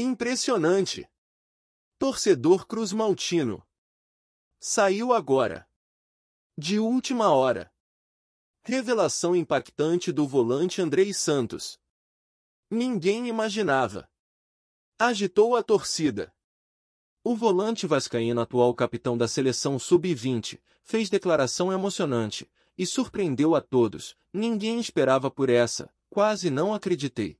Impressionante! Torcedor Cruz Maltino. Saiu agora. De última hora. Revelação impactante do volante Andrei Santos. Ninguém imaginava. Agitou a torcida. O volante vascaíno, atual capitão da seleção sub-20, fez declaração emocionante e surpreendeu a todos. Ninguém esperava por essa, quase não acreditei.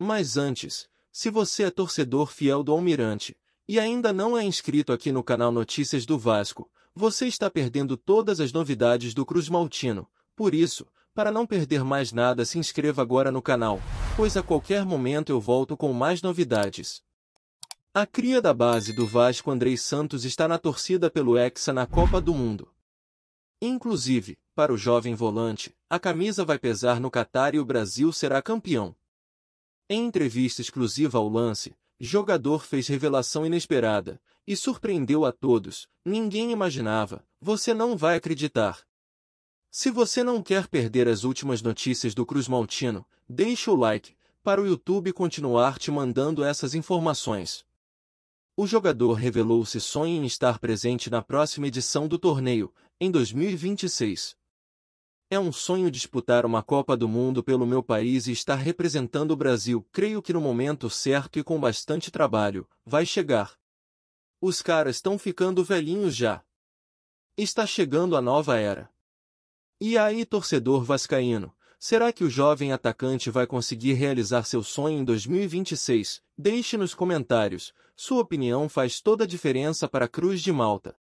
Mas antes, se você é torcedor fiel do Almirante e ainda não é inscrito aqui no canal Notícias do Vasco, você está perdendo todas as novidades do Cruz Maltino. Por isso, para não perder mais nada, se inscreva agora no canal, pois a qualquer momento eu volto com mais novidades. A cria da base do Vasco Andrei Santos está na torcida pelo Hexa na Copa do Mundo. Inclusive, para o jovem volante, a camisa vai pesar no Catar e o Brasil será campeão. Em entrevista exclusiva ao lance, jogador fez revelação inesperada e surpreendeu a todos. Ninguém imaginava, você não vai acreditar. Se você não quer perder as últimas notícias do Cruz Maltino, deixe o like para o YouTube continuar te mandando essas informações. O jogador revelou se sonha em estar presente na próxima edição do torneio, em 2026. É um sonho disputar uma Copa do Mundo pelo meu país e estar representando o Brasil. Creio que no momento certo e com bastante trabalho, vai chegar. Os caras estão ficando velhinhos já. Está chegando a nova era. E aí, torcedor vascaíno, será que o jovem atacante vai conseguir realizar seu sonho em 2026? Deixe nos comentários. Sua opinião faz toda a diferença para a Cruz de Malta.